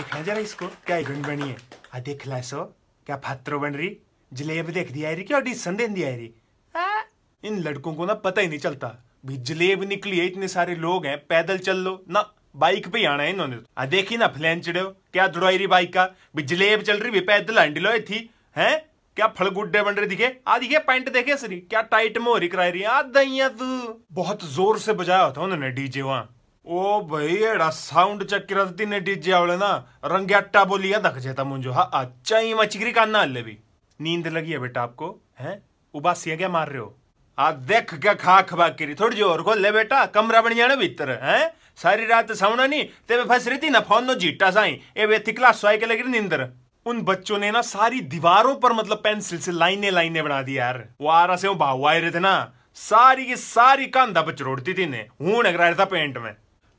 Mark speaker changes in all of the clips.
Speaker 1: देखना जरा इसको क्या इवेंट बनी है आ देख ला सो क्या फात्रो बन रही जलेब देख दिया रही क्या ऑडिशन दे दिया रही इन लड़कों को ना पता ही नहीं चलता भी जलेब निकली है इतने सारे लोग हैं पैदल चल लो ना बाइक पे आना है इन्होंने आ देखी ना फ्लैन चढ़े क्या दुड़ाई रही बाइक का भी जलेब चल रही भी पैदल हंडी लो थी है क्या फल गुड्डे बन रहे दिखे आ दिखे पैंट देखे सरी क्या टाइट मोहरी कराई रही आ दैया तू बहुत जोर से बजाया होता उन्होंने डीजे वहां ओ भाई एड़ा साउंड चक्कर तीन डीजे आवले ना रंगे बोलिया दख जाता मुंजो हाँ अच्छा ही मचगरी कान ना भी नींद लगी है बेटा आपको हैं उबासिया क्या मार रहे हो आ देख के खा खबा करी थोड़ी जो खोल ले बेटा कमरा बन जाना भीतर हैं सारी रात साउना नहीं ते में फंस रही थी ना फोन नो जीटा साई ए वे थिकला स्वाई के लग रही नींदर उन बच्चों ने ना सारी दीवारों पर मतलब पेंसिल से लाइने लाइने बना दी यार वो आरा से भाव आए रहे थे ना सारी की सारी कांधा पर चरोड़ती थी ने हूं लग था पेंट में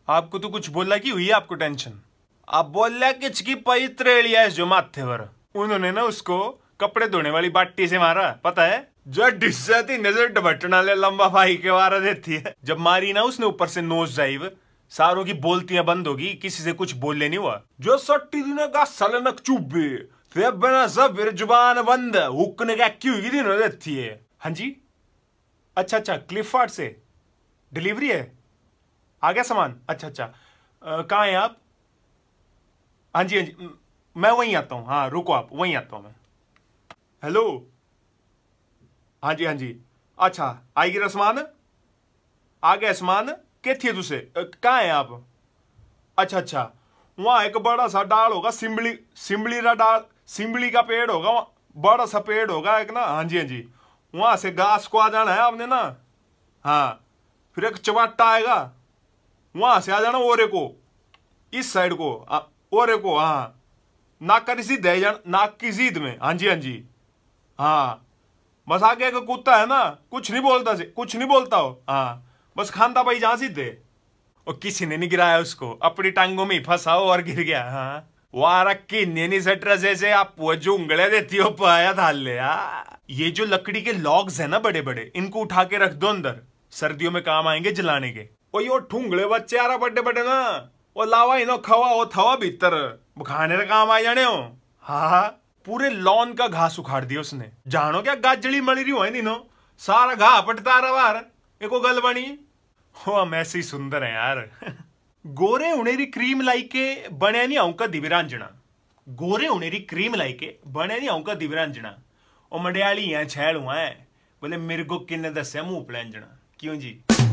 Speaker 1: आपको तो कुछ बोला की हुई आपको टेंशन आप बोला कि छिकी पई त्रेलिया जो माथे पर उन्होंने ना उसको कपड़े धोने वाली बाटी से मारा पता है जो डिस्ती नजर डबटना ले लंबा भाई के मारा देती है जब मारी ना उसने ऊपर से नोज जाइव सारों की बोलतियां बंद होगी किसी से कुछ बोलने नहीं हुआ जो सट्टी दिनों का सलनक चुबे फिर बना सब फिर जुबान बंद हुक्ने का क्यों की दिन देती है हाँ जी अच्छा अच्छा क्लिफार्ड से डिलीवरी है आ गया सामान अच्छा अच्छा कहाँ हैं आप हाँ जी हाँ जी मैं वहीं आता हूँ हाँ रुको आप वहीं आता हूँ मैं हेलो हाँ जी हाँ जी अच्छा आई गिरा सामान आ गया सामान के थे तुसे कहाँ हैं आप अच्छा अच्छा वहाँ एक बड़ा सा डाल होगा सिम्बली सिम्बली का डाल सिम्बली का पेड़ होगा वहाँ बड़ा सा पेड़ होगा एक ना हाँ जी हाँ जी वहाँ से घास को आ जाना है आपने ना हाँ फिर एक चबाटा आएगा वहां से आ जाना ओरे को इस साइड को ओरे को हाँ नाक का रिसीद है जान नाक की जीत में हाँ जी हाँ जी हाँ बस आगे का कुत्ता है ना कुछ नहीं बोलता से कुछ नहीं बोलता हो हाँ बस खानता भाई जहां सीधे और किसी ने नहीं गिराया उसको अपनी टांगों में फंसा हो और गिर गया हाँ वारा की नैनी सटर जैसे आप वो जो उंगले देती हो पाया था ले हाँ। ये जो लकड़ी के लॉग्स है ना बड़े बड़े इनको उठा के रख दो अंदर सर्दियों में काम आएंगे जलाने के वो यो ठूंगले बच्चे आ रहा बड्डे बड्डे ना वो लावा इनो खावा वो थवा भीतर खाने का काम आ जाने हो हाँ, हाँ पूरे लॉन का घास उखाड़ दिया उसने जानो क्या गाजड़ी मली रही हो है नो सारा घा पटता रहा एको गल बनी हो हम ऐसे ही सुंदर है यार गोरे उनेरी क्रीम लाई के बने नहीं आऊं का गोरे उनेरी क्रीम लाई के बने नहीं आऊं का दिविरांजना और मंडियाली यहाँ छैल हुआ है बोले मेरे को किन्ने दस्या मुंह पलैंजना क्यों जी